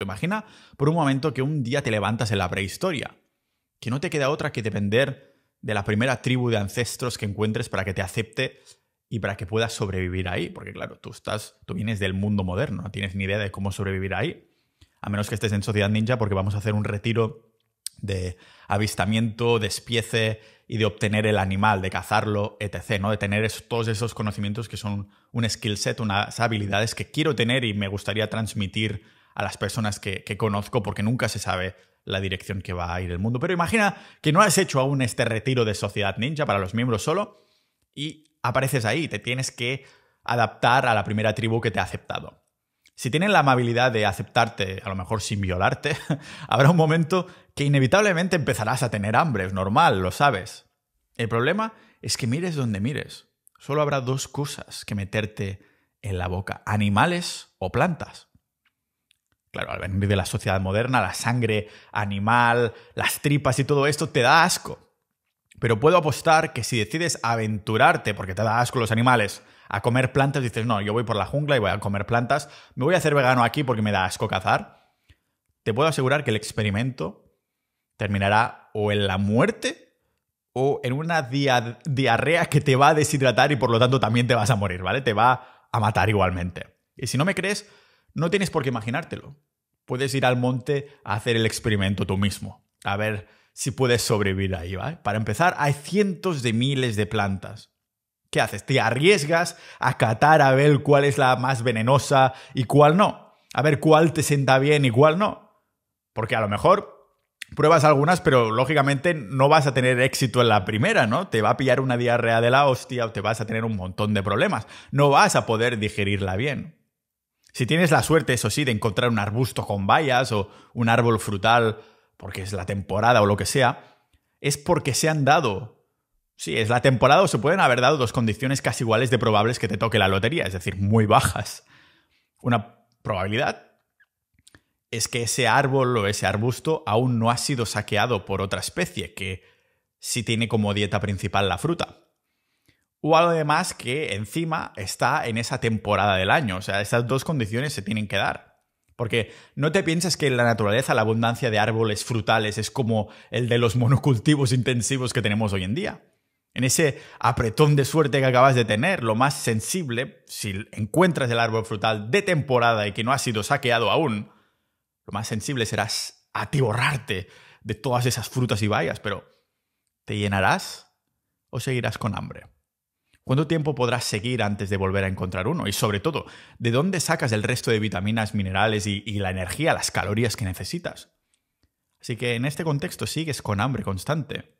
Imagina por un momento que un día te levantas en la prehistoria, que no te queda otra que depender de la primera tribu de ancestros que encuentres para que te acepte y para que puedas sobrevivir ahí, porque claro, tú estás, tú vienes del mundo moderno, no tienes ni idea de cómo sobrevivir ahí, a menos que estés en Sociedad Ninja, porque vamos a hacer un retiro de avistamiento, despiece y de obtener el animal, de cazarlo, etc. De tener todos esos conocimientos que son un skill set, unas habilidades que quiero tener y me gustaría transmitir a las personas que, conozco porque nunca se sabe la dirección que va a ir el mundo. Pero imagina que no has hecho aún este retiro de Sociedad Ninja para los miembros solo y apareces ahí, te tienes que adaptar a la primera tribu que te ha aceptado. Si tienen la amabilidad de aceptarte, a lo mejor sin violarte, habrá un momento que inevitablemente empezarás a tener hambre, es normal, lo sabes. El problema es que mires donde mires. Solo habrá dos cosas que meterte en la boca, animales o plantas. Claro, al venir de la sociedad moderna, la sangre animal, las tripas y todo esto te da asco. Pero puedo apostar que si decides aventurarte, porque te da asco los animales, a comer plantas, dices, no, yo voy por la jungla y voy a comer plantas, me voy a hacer vegano aquí porque me da asco cazar, te puedo asegurar que el experimento terminará o en la muerte o en una diarrea que te va a deshidratar y por lo tanto también te vas a morir, ¿vale? Te va a matar igualmente. Y si no me crees, no tienes por qué imaginártelo puedes ir al monte a hacer el experimento tú mismo, a ver si puedes sobrevivir ahí, ¿vale? Para empezar, hay cientos de miles de plantas. ¿Qué haces? ¿Te arriesgas a catar a ver cuál es la más venenosa y cuál no? A ver cuál te sienta bien y cuál no. Porque a lo mejor pruebas algunas, pero lógicamente no vas a tener éxito en la primera, ¿no? Te va a pillar una diarrea de la hostia o te vas a tener un montón de problemas. No vas a poder digerirla bien. Si tienes la suerte, eso sí, de encontrar un arbusto con bayas o un árbol frutal porque es la temporada o lo que sea, es porque se han dado. Sí, es la temporada o se pueden haber dado dos condiciones casi iguales de probables que te toque la lotería, es decir, muy bajas. Una probabilidad es que ese árbol o ese arbusto aún no ha sido saqueado por otra especie que sí tiene como dieta principal la fruta. O algo más que encima está en esa temporada del año. O sea, estas dos condiciones se tienen que dar. Porque no te pienses que en la naturaleza la abundancia de árboles frutales es como el de los monocultivos intensivos que tenemos hoy en día. En ese apretón de suerte que acabas de tener, lo más sensible, si encuentras el árbol frutal de temporada y que no ha sido saqueado aún, lo más sensible serás atiborrarte de todas esas frutas y bayas, pero ¿te llenarás o seguirás con hambre? ¿Cuánto tiempo podrás seguir antes de volver a encontrar uno? Y sobre todo, ¿de dónde sacas el resto de vitaminas, minerales y, la energía, las calorías que necesitas? Así que en este contexto sigues con hambre constante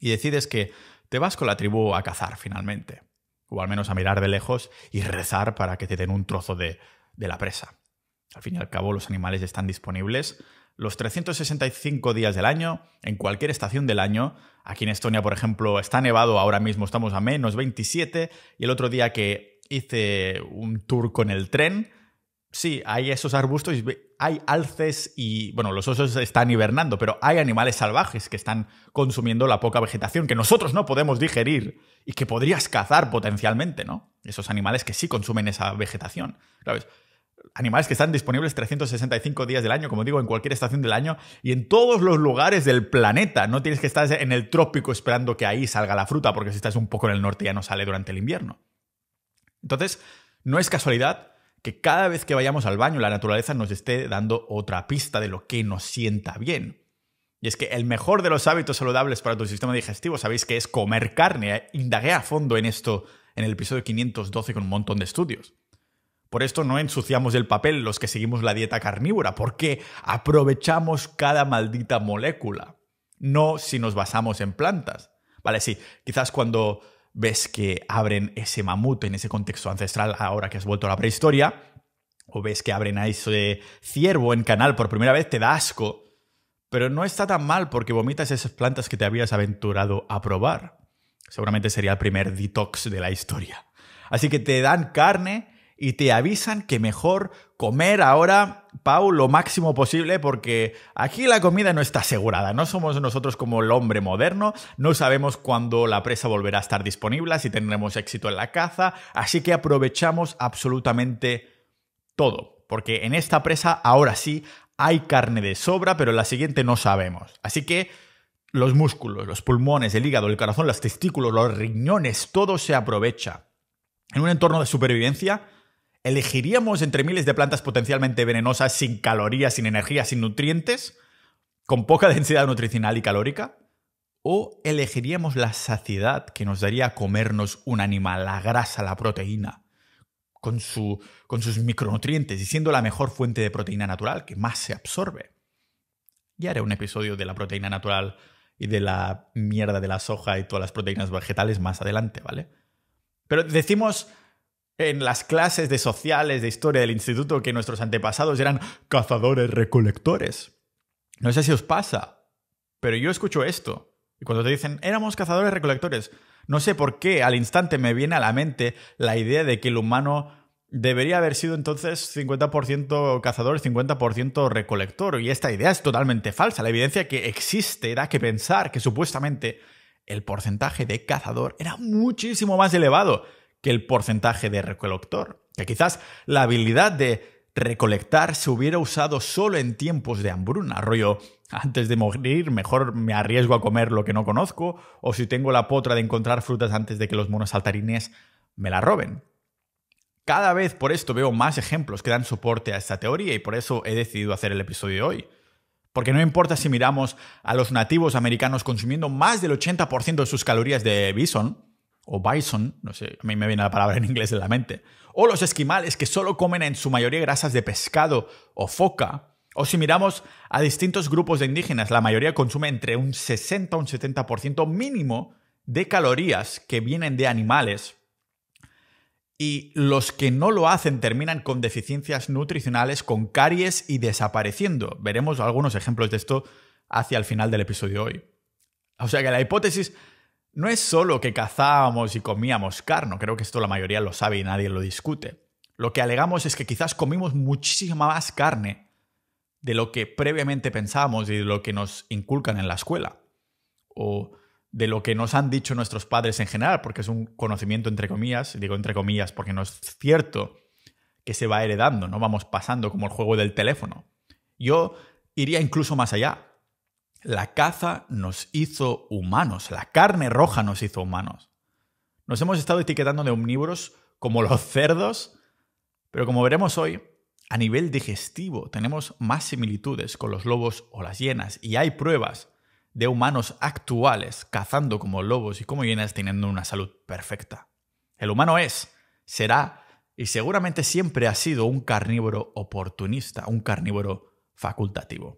y decides que te vas con la tribu a cazar finalmente, o al menos a mirar de lejos y rezar para que te den un trozo de, de la presa. Al fin y al cabo, los animales están disponibles los 365 días del año, en cualquier estación del año. Aquí en Estonia, por ejemplo, está nevado, ahora mismo estamos a menos 27 y el otro día que hice un tour con el tren, sí, hay esos arbustos, hay alces y, bueno, los osos están hibernando, pero hay animales salvajes que están consumiendo la poca vegetación que nosotros no podemos digerir y que podrías cazar potencialmente, ¿no? Esos animales que sí consumen esa vegetación. ¿Sabes? animales que están disponibles 365 días del año, como digo, en cualquier estación del año y en todos los lugares del planeta. No tienes que estar en el trópico esperando que ahí salga la fruta, porque si estás un poco en el norte ya no sale durante el invierno. Entonces, no es casualidad que cada vez que vayamos al baño la naturaleza nos esté dando otra pista de lo que nos sienta bien. Y es que el mejor de los hábitos saludables para tu sistema digestivo, sabéis que es comer carne. Indagué a fondo en esto en el episodio 512 con un montón de estudios. Por esto no ensuciamos el papel los que seguimos la dieta carnívora, porque aprovechamos cada maldita molécula, no si nos basamos en plantas. Vale, sí, quizás cuando ves que abren ese mamut en ese contexto ancestral ahora que has vuelto a la prehistoria, o ves que abren a ese ciervo en canal por primera vez, te da asco, pero no está tan mal porque vomitas esas plantas que te habías aventurado a probar. Seguramente sería el primer detox de la historia. Así que te dan carne y te avisan que mejor comer ahora, Pau, lo máximo posible porque aquí la comida no está asegurada. No somos nosotros como el hombre moderno, no sabemos cuándo la presa volverá a estar disponible, si tendremos éxito en la caza, así que aprovechamos absolutamente todo. Porque en esta presa ahora sí hay carne de sobra, pero en la siguiente no sabemos. Así que los músculos, los pulmones, el hígado, el corazón, los testículos, los riñones, todo se aprovecha. En un entorno de supervivencia, ¿Elegiríamos entre miles de plantas potencialmente venenosas sin calorías, sin energía, sin nutrientes, con poca densidad nutricional y calórica? ¿O elegiríamos la saciedad que nos daría comernos un animal, la grasa, la proteína, con, su, con sus micronutrientes y siendo la mejor fuente de proteína natural que más se absorbe? Ya haré un episodio de la proteína natural y de la mierda de la soja y todas las proteínas vegetales más adelante, ¿vale? Pero decimos en las clases de sociales de historia del instituto que nuestros antepasados eran cazadores recolectores. No sé si os pasa, pero yo escucho esto. Y cuando te dicen, éramos cazadores recolectores, no sé por qué al instante me viene a la mente la idea de que el humano debería haber sido entonces 50% cazador, 50% recolector. Y esta idea es totalmente falsa. La evidencia que existe da que pensar que supuestamente el porcentaje de cazador era muchísimo más elevado que el porcentaje de recolector, que quizás la habilidad de recolectar se hubiera usado solo en tiempos de hambruna, rollo, antes de morir mejor me arriesgo a comer lo que no conozco, o si tengo la potra de encontrar frutas antes de que los monos saltarines me la roben. Cada vez por esto veo más ejemplos que dan soporte a esta teoría y por eso he decidido hacer el episodio de hoy. Porque no importa si miramos a los nativos americanos consumiendo más del 80% de sus calorías de bison, o bison, no sé, a mí me viene la palabra en inglés en la mente, o los esquimales que solo comen en su mayoría grasas de pescado o foca, o si miramos a distintos grupos de indígenas, la mayoría consume entre un 60 a un 70% mínimo de calorías que vienen de animales. Y los que no lo hacen terminan con deficiencias nutricionales, con caries y desapareciendo. Veremos algunos ejemplos de esto hacia el final del episodio hoy. O sea que la hipótesis no es solo que cazábamos y comíamos carne, creo que esto la mayoría lo sabe y nadie lo discute. Lo que alegamos es que quizás comimos muchísima más carne de lo que previamente pensábamos y de lo que nos inculcan en la escuela, o de lo que nos han dicho nuestros padres en general, porque es un conocimiento entre comillas, digo entre comillas porque no es cierto que se va heredando, no vamos pasando como el juego del teléfono. Yo iría incluso más allá. La caza nos hizo humanos, la carne roja nos hizo humanos. Nos hemos estado etiquetando de omnívoros como los cerdos, pero como veremos hoy, a nivel digestivo tenemos más similitudes con los lobos o las hienas y hay pruebas de humanos actuales cazando como lobos y como hienas teniendo una salud perfecta. El humano es, será y seguramente siempre ha sido un carnívoro oportunista, un carnívoro facultativo.